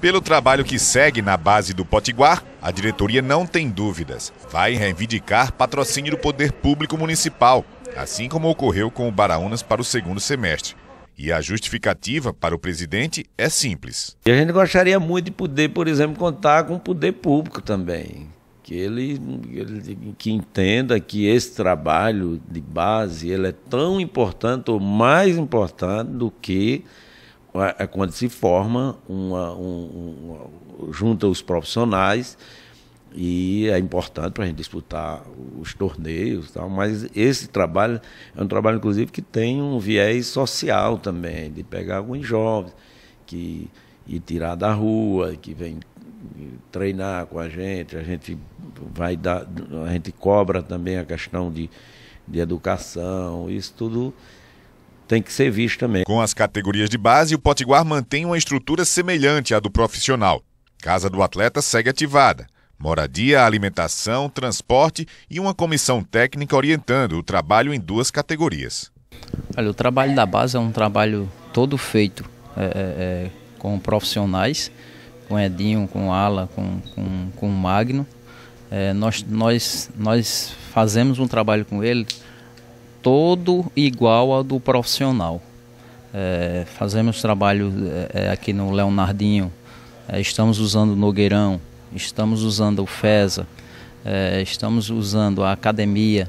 Pelo trabalho que segue na base do Potiguar, a diretoria não tem dúvidas. Vai reivindicar patrocínio do poder público municipal, assim como ocorreu com o Baraunas para o segundo semestre. E a justificativa para o presidente é simples. a gente gostaria muito de poder, por exemplo, contar com o poder público também. Que ele, ele que entenda que esse trabalho de base ele é tão importante ou mais importante do que é, é quando se forma uma, um, um, junta os profissionais e é importante para a gente disputar os torneios tal, mas esse trabalho é um trabalho inclusive que tem um viés social também de pegar alguns jovens que e tirar da rua que vem treinar com a gente a gente vai dar a gente cobra também a questão de, de educação isso tudo tem que ser visto também. Com as categorias de base, o Potiguar mantém uma estrutura semelhante à do profissional. Casa do atleta segue ativada. Moradia, alimentação, transporte e uma comissão técnica orientando o trabalho em duas categorias. Olha, o trabalho da base é um trabalho todo feito é, é, é com profissionais, com Edinho, com Ala, com, com, com Magno. É, nós, nós, nós fazemos um trabalho com ele todo igual ao do profissional. É, fazemos trabalho é, é, aqui no Leonardinho, é, estamos usando o Nogueirão, estamos usando o FESA, é, estamos usando a academia,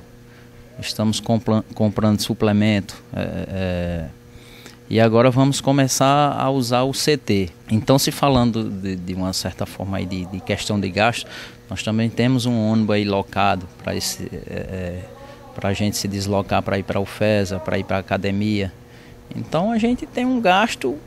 estamos comprando suplemento. É, e agora vamos começar a usar o CT. Então, se falando de, de uma certa forma de, de, questão de gasto, nós também temos um ônibus aí locado para esse para a gente se deslocar para ir para o FESA, para ir para a academia. Então a gente tem um gasto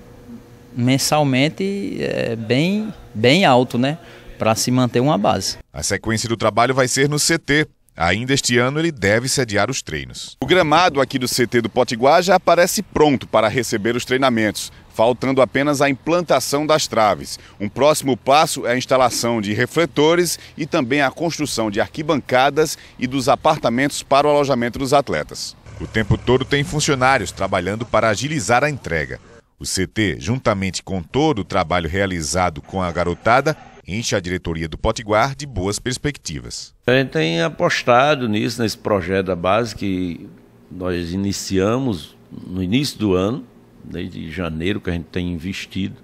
mensalmente é, bem, bem alto, né? Para se manter uma base. A sequência do trabalho vai ser no CT, Ainda este ano ele deve sediar os treinos. O gramado aqui do CT do Potiguar já aparece pronto para receber os treinamentos, faltando apenas a implantação das traves. Um próximo passo é a instalação de refletores e também a construção de arquibancadas e dos apartamentos para o alojamento dos atletas. O tempo todo tem funcionários trabalhando para agilizar a entrega. O CT, juntamente com todo o trabalho realizado com a garotada, enche a diretoria do Potiguar de boas perspectivas. A gente tem apostado nisso, nesse projeto da base que nós iniciamos no início do ano, desde janeiro, que a gente tem investido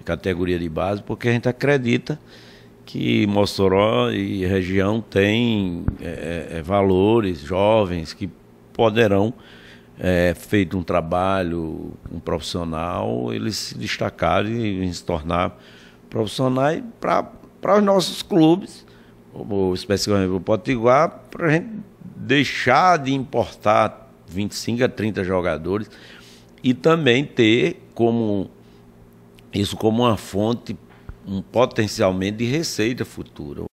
em categoria de base, porque a gente acredita que Mossoró e região tem é, é, é, valores jovens que poderão, é, feito um trabalho, um profissional, eles se destacarem e se tornar profissionais para os nossos clubes, ou especificamente o Potiguar, para a gente deixar de importar 25 a 30 jogadores e também ter como isso como uma fonte um, potencialmente de receita futura.